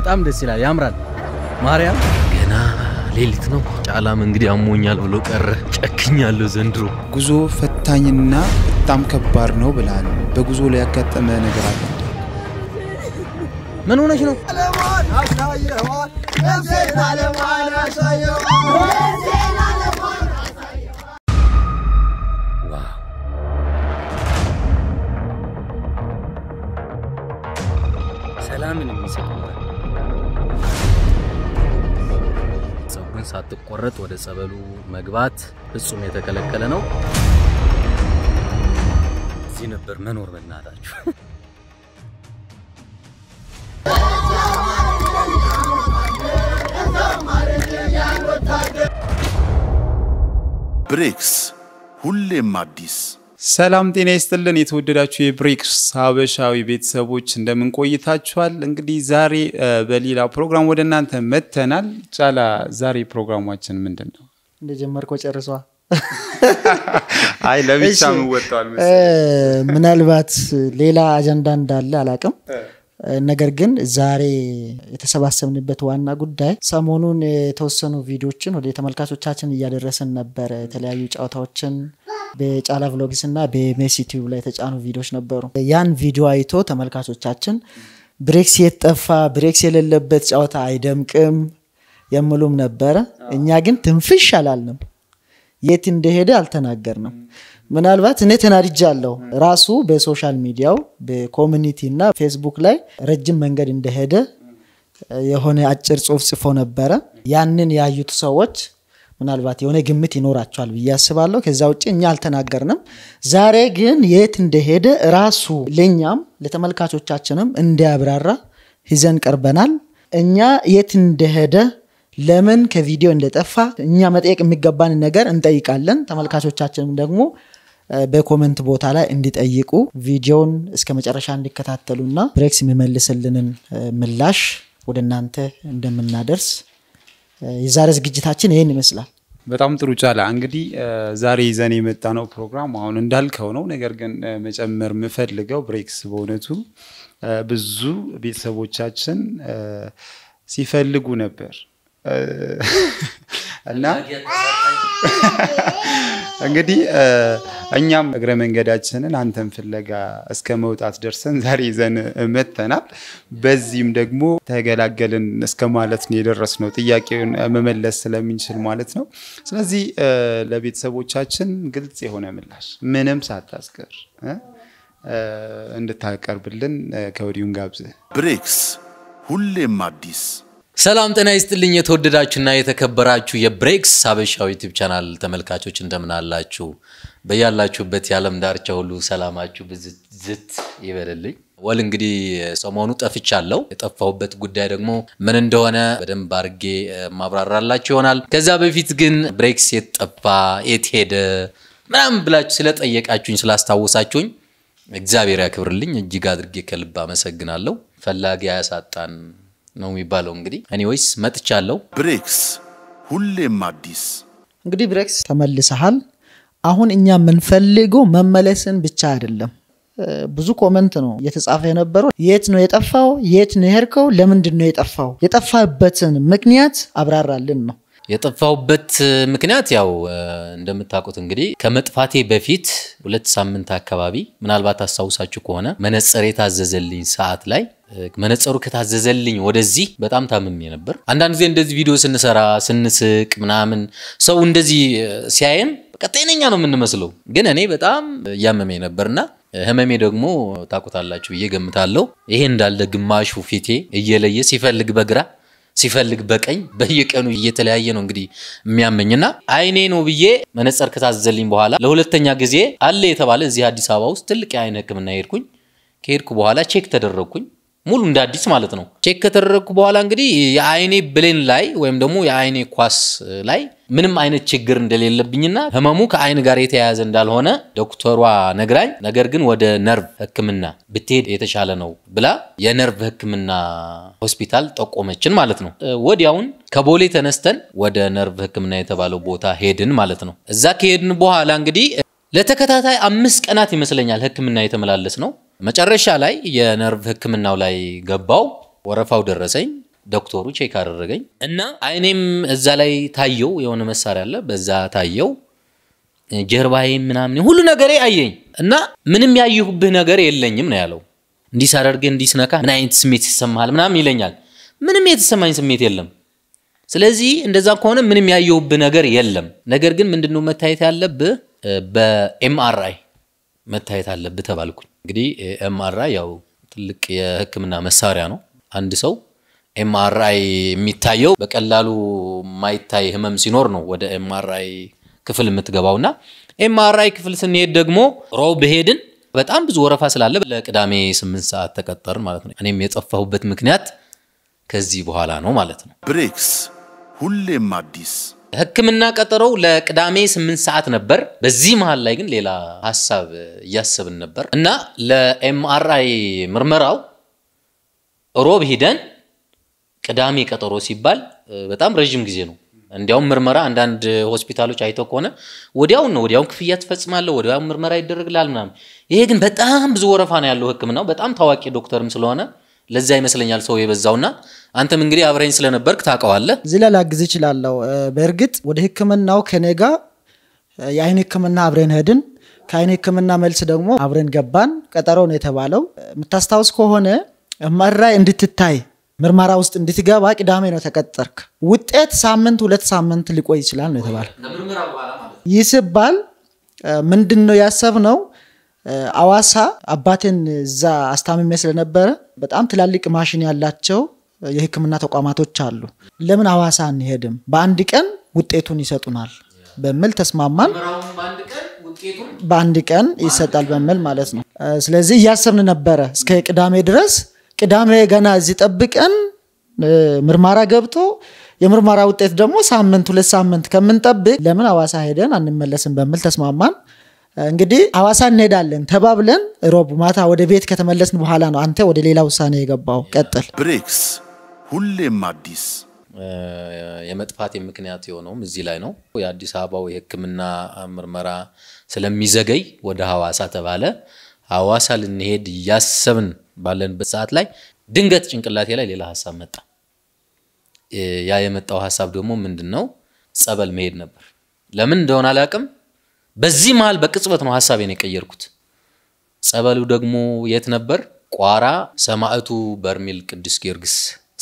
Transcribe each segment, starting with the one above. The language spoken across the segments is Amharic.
በጣም ደስ ይላል፣ ያምራል። ማርያም ገና ሌሊት ነው። ጫላም እንግዲህ አሞኛል ብሎ ቀረ። ጨክኛለሁ ዘንድሮ። ጉዞ ፈታኝና በጣም ከባድ ነው ብላል። በጉዞ ላይ ያጋጠመ ነገር አለ? ምን ሆነች ነው? ግን ሳትቆረጥ ወደ ጸበሉ መግባት ፍጹም የተከለከለ ነው። እዚህ ነበር መኖር በእናታችሁ። ብሬክስ ሁሌም አዲስ ሰላም ጤና ይስጥልን። የተወደዳችሁ የብሪክስ ሀበሻዊ ቤተሰቦች እንደምን ቆይታችኋል? እንግዲህ ዛሬ በሌላ ፕሮግራም ወደ እናንተ መተናል ጫላ፣ ዛሬ ፕሮግራማችን ምንድን ነው? እንደጀመርከው ጨርሷ። አይ ለብቻ ምወጣል። ምናልባት ሌላ አጀንዳ እንዳለ አላቅም። ነገር ግን ዛሬ የተሰባሰብንበት ዋና ጉዳይ ሰሞኑን የተወሰኑ ቪዲዮችን ወደ ተመልካቾቻችን እያደረስን ነበረ። የተለያዩ ጨዋታዎችን በጫላ ቭሎግስ እና በሜሲቲዩብ ላይ የተጫኑ ቪዲዮዎች ነበሩ። ያን ቪዲዮ አይቶ ተመልካቾቻችን ብሬክስ የጠፋ ብሬክስ የሌለበት ጨዋታ አይደምቅም የምሉም ነበረ። እኛ ግን ትንፍሽ አላልንም። የት እንደሄደ አልተናገርንም። ምናልባት እኔ ተናድጃለሁ። ራሱ በሶሻል ሚዲያው በኮሚኒቲ እና ፌስቡክ ላይ ረጅም መንገድ እንደሄደ የሆነ አጭር ጽሁፍ ጽፎ ነበረ። ያንን ያዩት ሰዎች ምናልባት የሆነ ግምት ይኖራቸዋል ብዬ አስባለሁ። ከዛ ውጭ እኛ አልተናገርንም። ዛሬ ግን የት እንደሄደ ራሱ ለእኛም ለተመልካቾቻችንም እንዲያብራራ ይዘን ቀርበናል። እኛ የት እንደሄደ ለምን ከቪዲዮ እንደጠፋ እኛ መጠየቅ የሚገባን ነገር እንጠይቃለን። ተመልካቾቻችንም ደግሞ በኮመንት ቦታ ላይ እንዲጠይቁ ቪዲዮውን እስከ መጨረሻ እንዲከታተሉና ብሬክስ የሚመልስልንን ምላሽ ወደ እናንተ እንደምናደርስ የዛሬ ዝግጅታችን ይህን ይመስላል። በጣም ጥሩ ጫላ። እንግዲህ ዛሬ ይዘን የመጣ ነው ፕሮግራም አሁን እንዳልከው ነው። ነገር ግን መጨመር የምፈልገው ብሬክስ በእውነቱ ብዙ ቤተሰቦቻችን ሲፈልጉ ነበር እና እንግዲህ እኛም እግረ መንገዳችንን አንተን ፍለጋ እስከ መውጣት ደርሰን ዛሬ ይዘን መተናል። በዚህም ደግሞ ተገላገልን እስከ ማለት ነው የደረስነው፣ ጥያቄውን መመለስ ስለምንችል ማለት ነው። ስለዚህ ለቤተሰቦቻችን ግልጽ የሆነ ምላሽ ምንም ሳታስቀር እንድታቀርብልን ከወዲሁን እንጋብዝህ። ብሬክስ ሁሌም አዲስ ሰላም ጤና ይስጥልኝ። የተወደዳችሁና የተከበራችሁ የብሬክስ ሀበሻው ዩቲብ ቻናል ተመልካቾች እንደምን አላችሁ? በያላችሁበት የዓለም ዳርቻ ሁሉ ሰላማችሁ ብዝት ይበልልኝ። ወል እንግዲህ ሰሞኑ ጠፍቻለሁ። የጠፋሁበት ጉዳይ ደግሞ ምን እንደሆነ በደንብ አድርጌ ማብራራላችሁ ይሆናል። ከዛ በፊት ግን ብሬክስ የት ጠፋ፣ የት ሄደ ምናምን ብላችሁ ስለጠየቃችሁኝ ስላስታወሳችሁኝ እግዚአብሔር ያክብርልኝ እጅግ አድርጌ ከልብ አመሰግናለሁ። ፈላጊ አያሳጣን ነው የሚባለው። እንግዲህ እኔወይስ መጥቻለሁ። ብሬክስ ሁሌም አዲስ። እንግዲህ ብሬክስ ተመልሰሃል። አሁን እኛ የምንፈልገው መመለስን ብቻ አይደለም። ብዙ ኮመንት ነው እየተጻፈ የነበረው። የት ነው የጠፋው? የት ነው የሄድከው? ለምንድን ነው የጠፋው? የጠፋበትን ምክንያት አብራራልን ነው የጠፋውበት ምክንያት ያው እንደምታውቁት እንግዲህ ከመጥፋቴ በፊት ሁለት ሳምንት አካባቢ ምናልባት አስታውሳችሁ ከሆነ መነጽር የታዘዘልኝ ሰዓት ላይ መነጽሩ ከታዘዘልኝ ወደዚህ በጣም ታምሜ ነበር። አንዳንድ ጊዜ እንደዚህ ቪዲዮ ስንሰራ ስንስቅ ምናምን ሰው እንደዚህ ሲያየን ጤነኛ ነው የምንመስለው፣ ግን እኔ በጣም እያመሜ ነበርና ህመሜ ደግሞ ታቁታላችሁ ብዬ ገምታለሁ። ይሄ እንዳለ ግማሹ ፊቴ እየለየ ሲፈልግ በግራ ሲፈልግ በቀኝ በየቀኑ እየተለያየ ነው እንግዲህ የሚያመኝና አይኔ ነው ብዬ መነጽር ከታዘዘልኝ በኋላ ለሁለተኛ ጊዜ አለ የተባለ እዚህ አዲስ አበባ ውስጥ ትልቅ የአይን ህክምና ሄድኩኝ። ከሄድኩ በኋላ ቼክ ተደረግኩኝ። ሙሉ እንደ አዲስ ማለት ነው። ቼክ ከተደረግኩ በኋላ እንግዲህ የአይኔ ብሌን ላይ ወይም ደግሞ የአይኔ ኳስ ላይ ምንም አይነት ችግር እንደሌለብኝና ህመሙ ከአይን ጋር የተያያዘ እንዳልሆነ ዶክተሯ ነግራኝ፣ ነገር ግን ወደ ነርቭ ሕክምና ብትሄድ የተሻለ ነው ብላ የነርቭ ሕክምና ሆስፒታል ጠቆመችን ማለት ነው። ወዲያውን ከቦሌ ተነስተን ወደ ነርቭ ሕክምና የተባለው ቦታ ሄድን ማለት ነው። እዛ ከሄድን በኋላ እንግዲህ ለተከታታይ አምስት ቀናት ይመስለኛል ሕክምና የተመላለስ ነው። መጨረሻ ላይ የነርቭ ህክምናው ላይ ገባው። ወረፋው ደረሰኝ። ዶክተሩ ቼክ አደረገኝ እና አይኔም እዛ ላይ ታየው። የሆነ መሳሪያ አለ፣ በዛ ታየው። ጀርባዬ ምናምን ሁሉ ነገሬ አየኝ እና ምንም ያየሁብህ ነገር የለኝም ነው ያለው። እንዲህ ሳደርግህ እንዲህ ስነካ ምን አይነት ስሜት ይሰማሃል ምናምን ይለኛል። ምንም የተሰማኝ ስሜት የለም። ስለዚህ እንደዛ ከሆነ ምንም ያየሁብህ ነገር የለም። ነገር ግን ምንድነው መታየት ያለብህ በኤምአርአይ መታየት አለብህ ተባልኩኝ። እንግዲህ ኤምአርአይ ያው ትልቅ የህክምና መሳሪያ ነው። አንድ ሰው ኤምአርአይ የሚታየው በቀላሉ ማይታይ ህመም ሲኖር ነው ወደ ኤምአርአይ ክፍል የምትገባው እና ኤምአርአይ ክፍል ስንሄድ ደግሞ ሮብ ሄድን። በጣም ብዙ ወረፋ ስላለ ለቅዳሜ ስምንት ሰዓት ተቀጠርን ማለት ነው። እኔም የጠፋሁበት ምክንያት ከዚህ በኋላ ነው ማለት ነው። ብሬክስ ሁሌም አዲስ ህክምና ቀጠሮው ለቅዳሜ ስምንት ሰዓት ነበር። በዚህ መሀል ላይ ግን ሌላ ሀሳብ እያሰብን ነበር እና ለኤምአርአይ ምርመራው ሮብ ሂደን ቅዳሜ ቀጠሮ ሲባል በጣም ረዥም ጊዜ ነው። እንዲያውም ምርመራ አንዳንድ ሆስፒታሎች አይተው ከሆነ ወዲያውን ነው ወዲያውን ክፍያ ትፈጽማለህ፣ ወዲያውን ምርመራ ይደረግላል ምናምን። ይሄ ግን በጣም ብዙ ወረፋ ነው ያለው ህክምናው። በጣም ታዋቂ ዶክተርም ስለሆነ ለዛ ይመስለኛል ሰው የበዛውና አንተም እንግዲህ አብረኝ ስለነበርክ ታውቀዋለህ። እዚህ ላይ ላግዝ እችላለሁ። በእርግጥ ወደ ህክምናው ከኔ ጋር የአይን ህክምና አብረን ሄድን። ከአይን ህክምና መልስ ደግሞ አብረን ገባን። ቀጠሮ ነው የተባለው። የምታስታውስ ከሆነ መራይ እንድትታይ ምርመራ ውስጥ እንድትገባ ቅዳሜ ነው ተቀጠርክ። ውጤት ሳምንት ሁለት ሳምንት ሊቆይ ይችላል ነው የተባለ። ይህ ሲባል ምንድን ነው ያሰብ ነው አዋሳ አባቴን እዛ አስታምሜ ስለነበረ በጣም ትላልቅ ማሽን ያላቸው የህክምና ተቋማቶች አሉ። ለምን አዋሳ አንሄድም? በአንድ ቀን ውጤቱን ይሰጡናል በሚል ተስማማን። በአንድ ቀን ይሰጣል በሚል ማለት ነው። ስለዚህ እያሰብን ነበረ እስከ ቅዳሜ ድረስ። ቅዳሜ ገና እዚህ ጠብቀን ምርመራ ገብቶ የምርመራ ውጤት ደግሞ ሳምንት ሁለት ሳምንት ከምንጠብቅ ለምን አዋሳ ሄደን አንመለስም በሚል ተስማማን። እንግዲህ አዋሳ እንሄዳለን ተባብለን ሮብ ማታ ወደ ቤት ከተመለስን በኋላ ነው አንተ ወደ ሌላ ውሳኔ የገባው። ቀጥል። ብሬክስ ሁሌም አዲስ የመጥፋት ምክንያት የሆነውም እዚህ ላይ ነው። የአዲስ አበባው የህክምና ምርመራ ስለሚዘገይ ወደ ሐዋሳ ተባለ። ሐዋሳ ልንሄድ እያሰብን ባለንበት ሰዓት ላይ ድንገት ጭንቅላቴ ላይ ሌላ ሀሳብ መጣ። ያ የመጣው ሀሳብ ደግሞ ምንድን ነው? ጸበል መሄድ ነበር። ለምን እንደሆነ አላውቅም። በዚህ መሃል በቅጽበት ነው ሀሳቤን የቀየርኩት። ጸበሉ ደግሞ የት ነበር? ቋራ ሰማዕቱ በርሜል ቅዱስ ጊዮርጊስ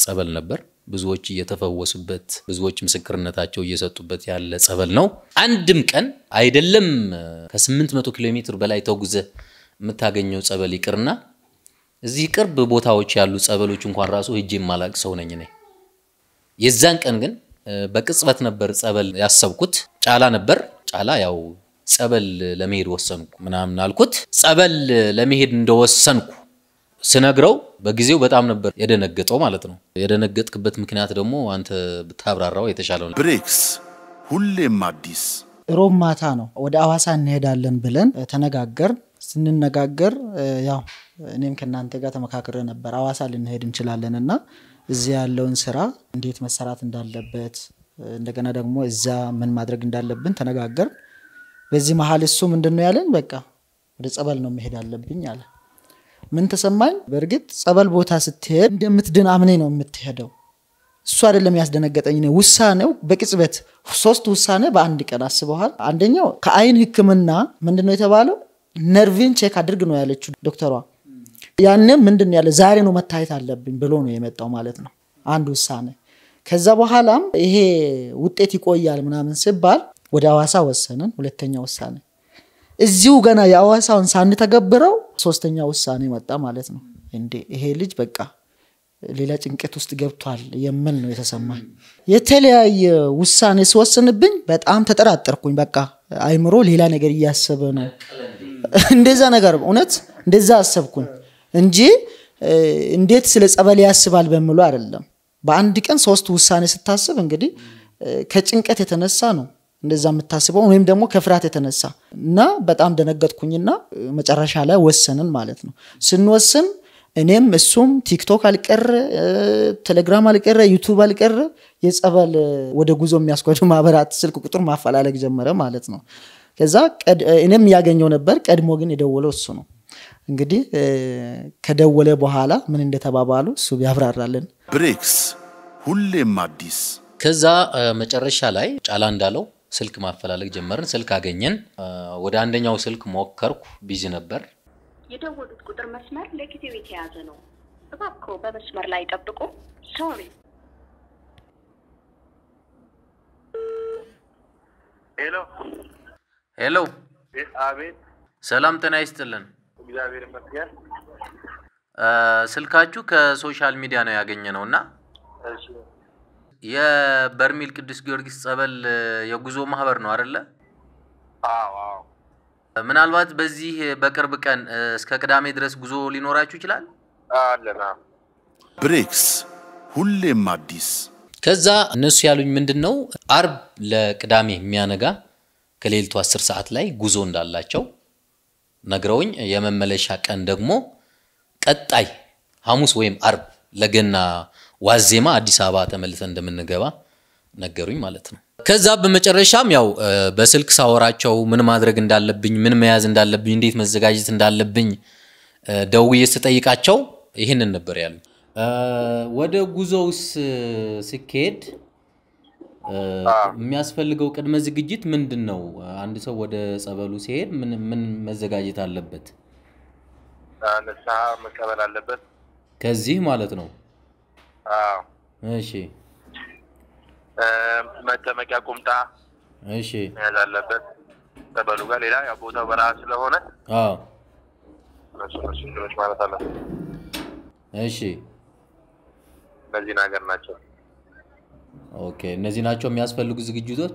ጸበል ነበር። ብዙዎች እየተፈወሱበት ብዙዎች ምስክርነታቸው እየሰጡበት ያለ ጸበል ነው። አንድም ቀን አይደለም ከ800 ኪሎ ሜትር በላይ ተጉዘ የምታገኘው ጸበል ይቅርና እዚህ ቅርብ ቦታዎች ያሉ ጸበሎች እንኳን ራሱ ሄጄ የማላቅ ሰው ነኝ እኔ። የዛን ቀን ግን በቅጽበት ነበር ጸበል ያሰብኩት። ጫላ ነበር። ጫላ ያው ጸበል ለመሄድ ወሰንኩ ምናምን አልኩት። ጸበል ለመሄድ እንደወሰንኩ ስነግረው በጊዜው በጣም ነበር የደነገጠው ማለት ነው። የደነገጥክበት ምክንያት ደግሞ አንተ ብታብራራው የተሻለው። ብሬክስ ሁሌም አዲስ። ሮብ ማታ ነው ወደ አዋሳ እንሄዳለን ብለን ተነጋገር። ስንነጋገር ያው እኔም ከእናንተ ጋር ተመካክረ ነበር አዋሳ ልንሄድ እንችላለን እና እዚ ያለውን ስራ እንዴት መሰራት እንዳለበት እንደገና ደግሞ እዛ ምን ማድረግ እንዳለብን ተነጋገር በዚህ መሀል እሱ ምንድን ነው ያለን? በቃ ወደ ጸበል ነው መሄድ አለብኝ አለ። ምን ተሰማኝ? በእርግጥ ጸበል ቦታ ስትሄድ እንደምትድን አምኔ ነው የምትሄደው። እሱ አይደለም ያስደነገጠኝ፣ ነው ውሳኔው በቅጽበት ሶስት ውሳኔ በአንድ ቀን አስበዋል። አንደኛው ከአይን ህክምና ምንድን ነው የተባለው? ነርቪን ቼክ አድርግ ነው ያለችው ዶክተሯ። ያንም ምንድን ያለ ዛሬ ነው መታየት አለብኝ ብሎ ነው የመጣው ማለት ነው አንድ ውሳኔ። ከዛ በኋላም ይሄ ውጤት ይቆያል ምናምን ሲባል ወደ አዋሳ ወሰንን። ሁለተኛ ውሳኔ እዚሁ ገና የአዋሳውን ሳንተገብረው ሶስተኛ ውሳኔ መጣ ማለት ነው። እንዴ ይሄ ልጅ በቃ ሌላ ጭንቀት ውስጥ ገብቷል የምል ነው የተሰማኝ። የተለያየ ውሳኔ ሲወስንብኝ በጣም ተጠራጠርኩኝ። በቃ አይምሮ ሌላ ነገር እያሰበ ነው። እንደዛ ነገር እውነት እንደዛ አሰብኩኝ እንጂ እንዴት ስለ ጸበል ያስባል በምሉ አይደለም። በአንድ ቀን ሶስት ውሳኔ ስታስብ እንግዲህ ከጭንቀት የተነሳ ነው እንደዛ የምታስበው ወይም ደግሞ ከፍርሃት የተነሳ እና በጣም ደነገጥኩኝና መጨረሻ ላይ ወሰንን ማለት ነው። ስንወስን እኔም እሱም ቲክቶክ አልቀረ፣ ቴሌግራም አልቀረ፣ ዩቱብ አልቀር የጸበል ወደ ጉዞ የሚያስጓዱ ማህበራት ስልክ ቁጥር ማፈላለግ ጀመረ ማለት ነው። ከዛ እኔም ያገኘው ነበር። ቀድሞ ግን የደወለው እሱ ነው። እንግዲህ ከደወለ በኋላ ምን እንደተባባሉ እሱ ያብራራልን። ብሬክስ ሁሌም አዲስ። ከዛ መጨረሻ ላይ ጫላ እንዳለው ስልክ ማፈላለግ ጀመርን። ስልክ አገኘን። ወደ አንደኛው ስልክ ሞከርኩ፣ ቢዚ ነበር። የደወሉት ቁጥር መስመር ለጊዜው የተያዘ ነው። እባክዎ በመስመር ላይ ጠብቁ። ሶሪ። ሄሎ ሄሎ። አቤት። ሰላም ጤና ይስጥልን። እግዚአብሔር ይመስገን። ስልካችሁ ከሶሻል ሚዲያ ነው ያገኘ ነው እና የበርሜል ቅዱስ ጊዮርጊስ ጸበል የጉዞ ማህበር ነው አይደለ? ምናልባት በዚህ በቅርብ ቀን እስከ ቅዳሜ ድረስ ጉዞ ሊኖራችሁ ይችላል። ብሬክስ ሁሌም አዲስ። ከዛ እነሱ ያሉኝ ምንድን ነው አርብ ለቅዳሜ የሚያነጋ ከሌሊቱ አስር ሰዓት ላይ ጉዞ እንዳላቸው ነግረውኝ የመመለሻ ቀን ደግሞ ቀጣይ ሐሙስ ወይም አርብ ለገና ዋዜማ አዲስ አበባ ተመልሰን እንደምንገባ ነገሩኝ ማለት ነው። ከዛ በመጨረሻም ያው በስልክ ሳወራቸው ምን ማድረግ እንዳለብኝ፣ ምን መያዝ እንዳለብኝ፣ እንዴት መዘጋጀት እንዳለብኝ ደውዬ ስጠይቃቸው ይህንን ነበር ያሉ። ወደ ጉዞውስ ስኬድ የሚያስፈልገው ቅድመ ዝግጅት ምንድን ነው? አንድ ሰው ወደ ጸበሉ ሲሄድ ምን መዘጋጀት አለበት? ንስሐ መቀበል አለበት። ከዚህ ማለት ነው እሺ መጠመቂያ ቁምጣ እሺ መያዝ አለበት። ጠበሉ ጋር ሌላ ያው ቦታው በረሃ ስለሆነ እነሱ ማለት አለ። እሺ እነዚህ ነገር ናቸው። ኦኬ፣ እነዚህ ናቸው የሚያስፈልጉ ዝግጅቶች።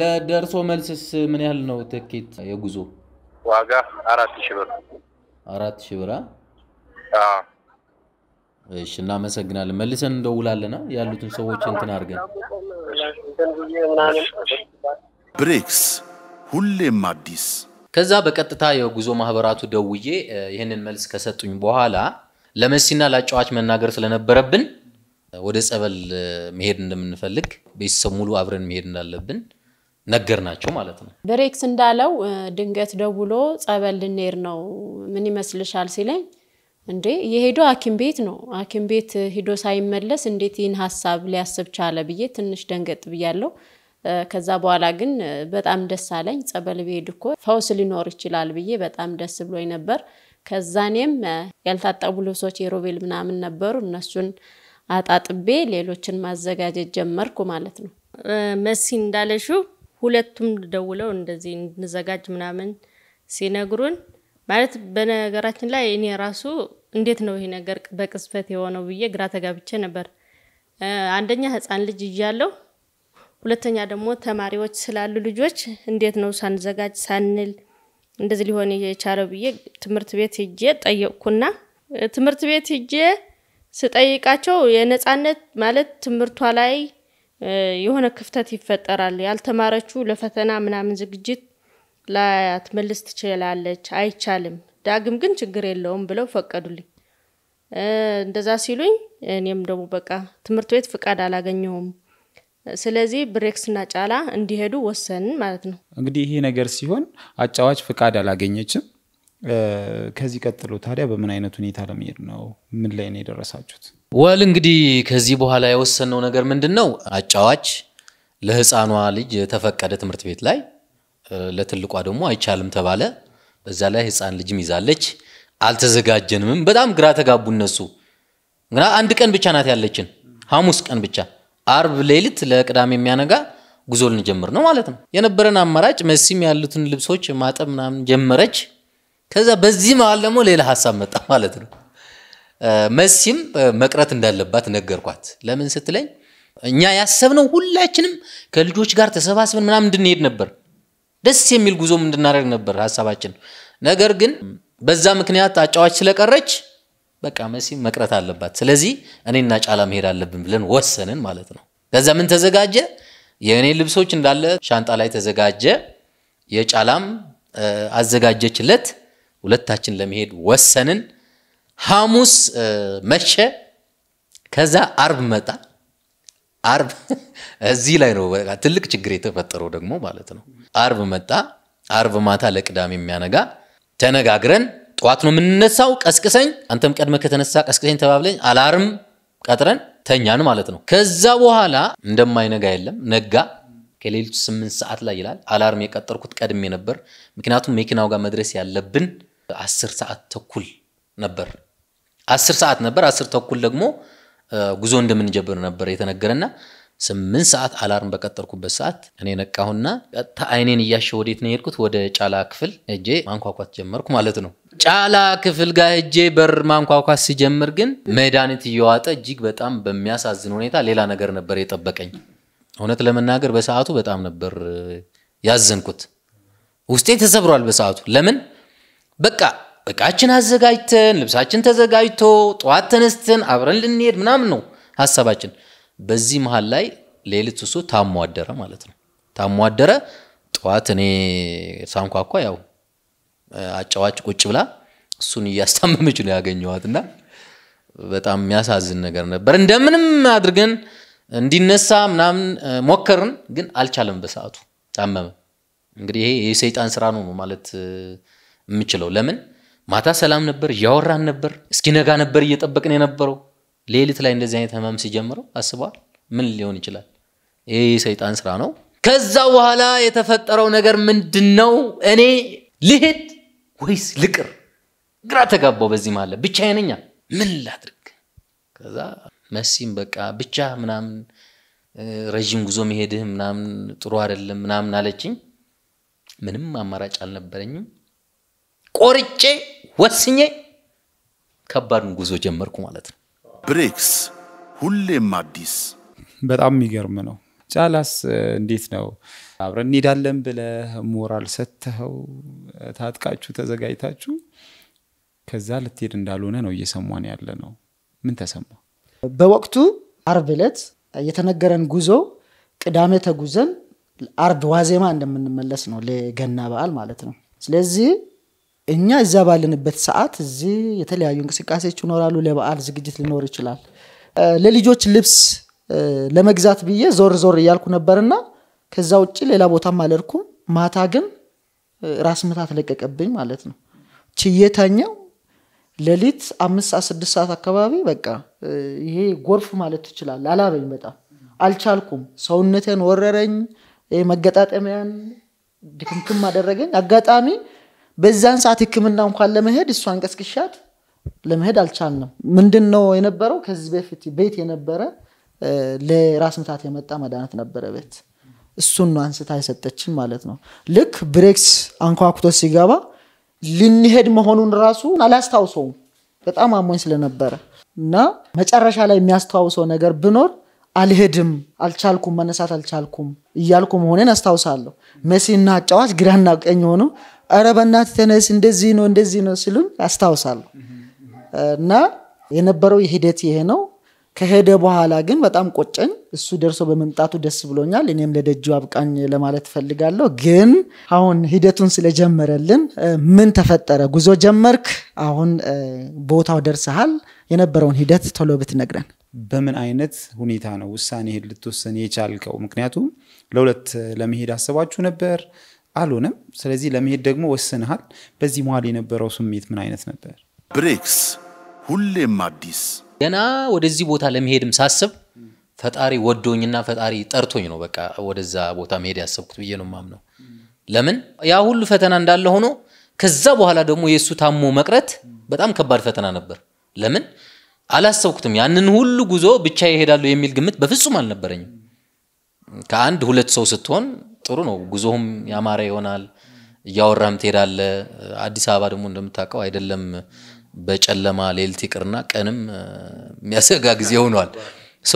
ለደርሶ መልስስ ምን ያህል ነው ትኬት የጉዞ ዋጋ? አራት ሺ ብር። አራት ሺ ብር እሺ፣ እናመሰግናለን። መልሰን እንደውላለና ያሉትን ሰዎች እንትን አድርገን። ብሬክስ ሁሌም አዲስ። ከዛ በቀጥታ የጉዞ ማህበራቱ ደውዬ ይህንን መልስ ከሰጡኝ በኋላ ለመሲና ለአጫዋች መናገር ስለነበረብን ወደ ጸበል መሄድ እንደምንፈልግ ቤተሰብ ሙሉ አብረን መሄድ እንዳለብን ነገር ናቸው ማለት ነው። ብሬክስ እንዳለው ድንገት ደውሎ ጸበል ልንሄድ ነው ምን ይመስልሻል ሲለኝ እንዴ የሄዶ ሐኪም ቤት ነው። ሐኪም ቤት ሂዶ ሳይመለስ እንዴት ይህን ሀሳብ ሊያስብ ቻለ ብዬ ትንሽ ደንገጥ ብያለሁ። ከዛ በኋላ ግን በጣም ደስ አለኝ። ጸበል ብሄድ እኮ ፈውስ ሊኖር ይችላል ብዬ በጣም ደስ ብሎኝ ነበር። ከዛኔም ያልታጠቡ ልብሶች የሮቤል ምናምን ነበሩ እነሱን አጣጥቤ ሌሎችን ማዘጋጀት ጀመርኩ ማለት ነው። መሲ እንዳለሹ ሁለቱም ደውለው እንደዚህ እንዘጋጅ ምናምን ሲነግሩን ማለት በነገራችን ላይ እኔ ራሱ እንዴት ነው ይሄ ነገር በቅጽበት የሆነው ብዬ ግራ ተጋብቼ ነበር። አንደኛ ህፃን ልጅ እያለው ሁለተኛ ደግሞ ተማሪዎች ስላሉ ልጆች እንዴት ነው ሳንዘጋጅ ሳንል እንደዚህ ሊሆን የቻለው ብዬ ትምህርት ቤት ሄጄ ጠየቅኩና ትምህርት ቤት ሄጄ ስጠይቃቸው የነፃነት ማለት ትምህርቷ ላይ የሆነ ክፍተት ይፈጠራል፣ ያልተማረችው ለፈተና ምናምን ዝግጅት መልስ ትችላለች፣ አይቻልም፣ ዳግም ግን ችግር የለውም ብለው ፈቀዱልኝ። እንደዛ ሲሉኝ እኔም ደግሞ በቃ ትምህርት ቤት ፍቃድ አላገኘውም። ስለዚህ ብሬክስና ጫላ እንዲሄዱ ወሰንን ማለት ነው። እንግዲህ ይሄ ነገር ሲሆን አጫዋች ፍቃድ አላገኘችም። ከዚህ ቀጥሎ ታዲያ በምን አይነት ሁኔታ ለመሄድ ነው? ምን ላይ ነው የደረሳችሁት? ወል እንግዲህ ከዚህ በኋላ የወሰነው ነገር ምንድን ነው? አጫዋች ለህፃኗ ልጅ የተፈቀደ ትምህርት ቤት ላይ ለትልቋ ደግሞ አይቻልም ተባለ። በዛ ላይ ህፃን ልጅም ይዛለች። አልተዘጋጀንም። በጣም ግራ ተጋቡ እነሱ። ግና አንድ ቀን ብቻ ናት ያለችን፣ ሐሙስ ቀን ብቻ። አርብ ሌሊት ለቅዳሜ የሚያነጋ ጉዞ ልንጀምር ነው ማለት ነው። የነበረን አማራጭ መሲም ያሉትን ልብሶች ማጠብ ምናምን ጀመረች። ከዛ በዚህ መሀል ደግሞ ሌላ ሀሳብ መጣ ማለት ነው። መሲም መቅረት እንዳለባት ነገርኳት። ለምን ስትለኝ እኛ ያሰብነው ሁላችንም ከልጆች ጋር ተሰባስበን ምናምን እንድንሄድ ነበር። ደስ የሚል ጉዞም እንድናደርግ ነበር ሀሳባችን። ነገር ግን በዛ ምክንያት አጫዋች ስለቀረች በቃ መሲ መቅረት አለባት፣ ስለዚህ እኔና ጫላ መሄድ አለብን ብለን ወሰንን ማለት ነው። ከዛ ምን ተዘጋጀ? የእኔ ልብሶች እንዳለ ሻንጣ ላይ ተዘጋጀ። የጫላም አዘጋጀችለት። ሁለታችን ለመሄድ ወሰንን። ሐሙስ መሸ። ከዛ አርብ መጣ። አርብ እዚህ ላይ ነው ትልቅ ችግር የተፈጠረው ደግሞ ማለት ነው። አርብ መጣ። አርብ ማታ ለቅዳሜ የሚያነጋ ተነጋግረን ጠዋት ነው የምንነሳው። ቀስቅሰኝ፣ አንተም ቀድመ ከተነሳ ቀስቅሰኝ ተባብለኝ አላርም ቀጥረን ተኛን ማለት ነው። ከዛ በኋላ እንደማይነጋ የለም ነጋ። ከሌሊቱ ስምንት ሰዓት ላይ ይላል። አላርም የቀጠርኩት ቀድሜ ነበር፣ ምክንያቱም መኪናው ጋር መድረስ ያለብን አስር ሰዓት ተኩል ነበር። አስር ሰዓት ነበር። አስር ተኩል ደግሞ ጉዞ እንደምንጀምር ነበር የተነገረና ስምንት ሰዓት አላርም በቀጠርኩበት ሰዓት እኔ ነቃሁና ቀጥታ አይኔን እያሸ ወዴት ነው የሄድኩት? ወደ ጫላ ክፍል እጄ ማንኳኳት ጀመርኩ ማለት ነው። ጫላ ክፍል ጋር እጄ በር ማንኳኳት ሲጀምር ግን መድኃኒት እየዋጠ እጅግ በጣም በሚያሳዝን ሁኔታ ሌላ ነገር ነበር የጠበቀኝ። እውነት ለመናገር በሰዓቱ በጣም ነበር ያዘንኩት። ውስጤ ተሰብሯል በሰዓቱ ለምን በቃ እቃችን አዘጋጅተን ልብሳችን ተዘጋጅቶ ጠዋት ተነስተን አብረን ልንሄድ ምናምን ነው ሀሳባችን። በዚህ መሀል ላይ ሌሊት እሱ ታሞ አደረ ማለት ነው። ታሞ አደረ። ጠዋት እኔ ሳንኳኳ ያው አጫዋች ቁጭ ብላ እሱን እያስታመመች ነው ያገኘዋት እና በጣም የሚያሳዝን ነገር ነበር። እንደምንም አድርገን እንዲነሳ ምናምን ሞከርን፣ ግን አልቻለም። በሰዓቱ ታመመ። እንግዲህ ይሄ የሰይጣን ስራ ነው ማለት የምችለው ለምን ማታ ሰላም ነበር፣ እያወራን ነበር፣ እስኪነጋ ነበር እየጠበቅን የነበረው። ሌሊት ላይ እንደዚህ አይነት ህመም ሲጀምረው አስበዋል? ምን ሊሆን ይችላል? ይህ ሰይጣን ስራ ነው። ከዛ በኋላ የተፈጠረው ነገር ምንድን ነው? እኔ ልሄድ ወይስ ልቅር? ግራ ተጋባው። በዚህ ማለ ብቻ ነኝ፣ ምን ላድርግ? ከዛ መሲም በቃ ብቻ ምናምን ረዥም ጉዞ መሄድህ ምናምን ጥሩ አይደለም ምናምን አለችኝ። ምንም አማራጭ አልነበረኝም። ቆርጬ ወስኜ ከባዱን ጉዞ ጀመርኩ ማለት ነው። ብሬክስ ሁሌም አዲስ። በጣም የሚገርም ነው። ጫላስ እንዴት ነው? አብረን እንሄዳለን ብለህ ሞራል ሰጥተኸው ታጥቃችሁ ተዘጋጅታችሁ ከዛ ልትሄድ እንዳልሆነ ነው እየሰማን ያለ ነው። ምን ተሰማ? በወቅቱ አርብ ዕለት የተነገረን ጉዞ ቅዳሜ ተጉዘን አርብ ዋዜማ እንደምንመለስ ነው ለገና በዓል ማለት ነው። ስለዚህ እኛ እዛ ባለንበት ሰዓት እዚህ የተለያዩ እንቅስቃሴዎች ይኖራሉ። ለበዓል ዝግጅት ሊኖር ይችላል። ለልጆች ልብስ ለመግዛት ብዬ ዞር ዞር እያልኩ ነበርና ከዛ ውጭ ሌላ ቦታም አልሄድኩም። ማታ ግን ራስ ምታት ለቀቀብኝ ማለት ነው። ችየተኛው ሌሊት አምስት ሰዓት ስድስት ሰዓት አካባቢ በቃ ይሄ ጎርፍ ማለት ትችላል አላበኝ። በጣም አልቻልኩም። ሰውነቴን ወረረኝ። መገጣጠሚያን ድክምክም አደረገኝ። አጋጣሚ በዛን ሰዓት ህክምና እንኳን ለመሄድ እሷን ቀስቅሻት ለመሄድ አልቻልንም። ምንድን ነው የነበረው? ከዚህ በፊት ቤት የነበረ ለራስ ምታት የመጣ መድኃኒት ነበረ ቤት። እሱን ነው አንስታ አይሰጠችም ማለት ነው። ልክ ብሬክስ አንኳኩቶ ሲገባ ልንሄድ መሆኑን ራሱ አላስታውሰውም፣ በጣም አሞኝ ስለነበረ እና መጨረሻ ላይ የሚያስተዋውሰው ነገር ብኖር አልሄድም፣ አልቻልኩም፣ መነሳት አልቻልኩም እያልኩ መሆኔን አስታውሳለሁ። መሲና አጫዋች ግራና ቀኝ ሆነው እረ ተነስ፣ እንደዚህ ነው እንደዚህ ነው ሲሉን አስታውሳለሁ። እና የነበረው ሂደት ይሄ ነው። ከሄደ በኋላ ግን በጣም ቆጨኝ። እሱ ደርሶ በመምጣቱ ደስ ብሎኛል። እኔም ለደጁ አብቃኝ ለማለት ፈልጋለሁ። ግን አሁን ሂደቱን ስለጀመረልን ምን ተፈጠረ? ጉዞ ጀመርክ፣ አሁን ቦታው ደርሰሃል። የነበረውን ሂደት ቶሎ ብትነግረን። በምን አይነት ሁኔታ ነው ሄድ ልትወሰን የቻልከው? ምክንያቱም ለሁለት ለመሄድ አስባችሁ ነበር፣ አልሆነም። ስለዚህ ለመሄድ ደግሞ ወስንሃል። በዚህ መሀል የነበረው ስሜት ምን አይነት ነበር? ብሬክስ ሁሌም አዲስ። ገና ወደዚህ ቦታ ለመሄድም ሳስብ ፈጣሪ ወዶኝና ፈጣሪ ጠርቶኝ ነው በቃ ወደዛ ቦታ መሄድ ያሰብኩት ብዬ ነው ማምነው። ለምን ያ ሁሉ ፈተና እንዳለ ሆኖ ከዛ በኋላ ደግሞ የእሱ ታሞ መቅረት በጣም ከባድ ፈተና ነበር። ለምን አላሰብኩትም። ያንን ሁሉ ጉዞ ብቻ ይሄዳሉ የሚል ግምት በፍጹም አልነበረኝም። ከአንድ ሁለት ሰው ስትሆን ጥሩ ነው፣ ጉዞም ያማረ ይሆናል። እያወራም ትሄዳለ። አዲስ አበባ ደግሞ እንደምታውቀው አይደለም በጨለማ ሌልት ይቅርና ቀንም የሚያሰጋ ጊዜ ሆኗል። ሶ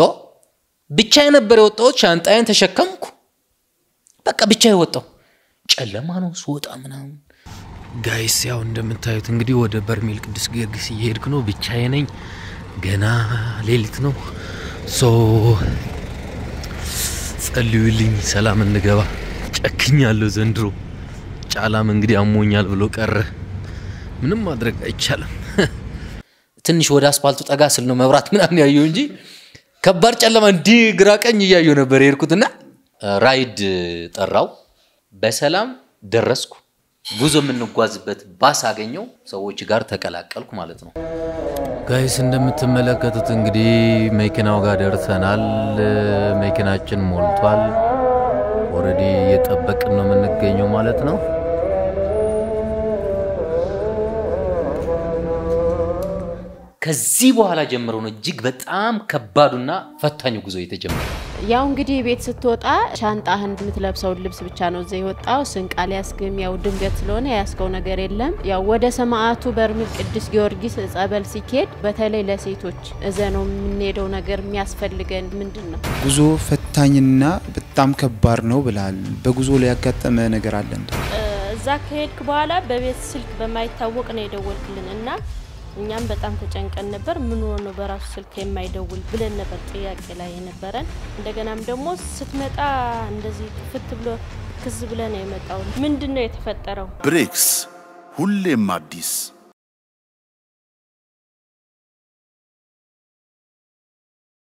ብቻ የነበር የወጣሁት ሻንጣዬን ተሸከምኩ። በቃ ብቻ የወጣው ጨለማ ነው። ስወጣ ምናምን ጋይስ፣ ያው እንደምታዩት እንግዲህ ወደ በርሜል ቅዱስ ጊዮርጊስ እየሄድክ ነው። ብቻ ነኝ። ገና ሌሊት ነው። ሶ ጸልዩልኝ፣ ሰላም እንገባ። ጨክኛለሁ ዘንድሮ። ጫላም እንግዲህ አሞኛል ብሎ ቀረ። ምንም ማድረግ አይቻልም። ትንሽ ወደ አስፓልቱ ጠጋ ስል ነው መብራት ምናምን ያየው እንጂ ከባድ ጨለማ እንዲህ ግራ ቀኝ እያየው ነበር የሄድኩትና ራይድ ጠራው። በሰላም ደረስኩ። ጉዞ የምንጓዝበት ባስ አገኘው ሰዎች ጋር ተቀላቀልኩ ማለት ነው። ጋይስ እንደምትመለከቱት እንግዲህ መኪናው ጋር ደርሰናል። መኪናችን ሞልቷል። ኦልሬዲ እየጠበቅን ነው የምንገኘው ማለት ነው። ከዚህ በኋላ ጀምሮ ነው እጅግ በጣም ከባዱና ፈታኙ ጉዞ የተጀመረው። ያው እንግዲህ ቤት ስትወጣ ሻንጣህን የምትለብሰውን ልብስ ብቻ ነው እዚያ የወጣው። ስንቅ አልያዝክም። ያው ድንገት ስለሆነ የያዝከው ነገር የለም። ያው ወደ ሰማዕቱ በርሜል ቅዱስ ጊዮርጊስ ጸበል ሲኬድ በተለይ ለሴቶች እዘ ነው የምንሄደው። ነገር የሚያስፈልገን ምንድን ነው? ጉዞ ፈታኝና በጣም ከባድ ነው ብላል። በጉዞ ላይ ያጋጠመ ነገር አለ እንደ እዛ ከሄድክ በኋላ በቤት ስልክ በማይታወቅ ነው የደወልክልን እና እኛም በጣም ተጨንቀን ነበር። ምን ሆኖ በራሱ ስልክ የማይደውል ብለን ነበር ጥያቄ ላይ የነበረን። እንደገናም ደግሞ ስትመጣ እንደዚህ ፍት ብሎ ክዝ ብለን የመጣው ምንድን ነው የተፈጠረው? ብሬክስ ሁሌም አዲስ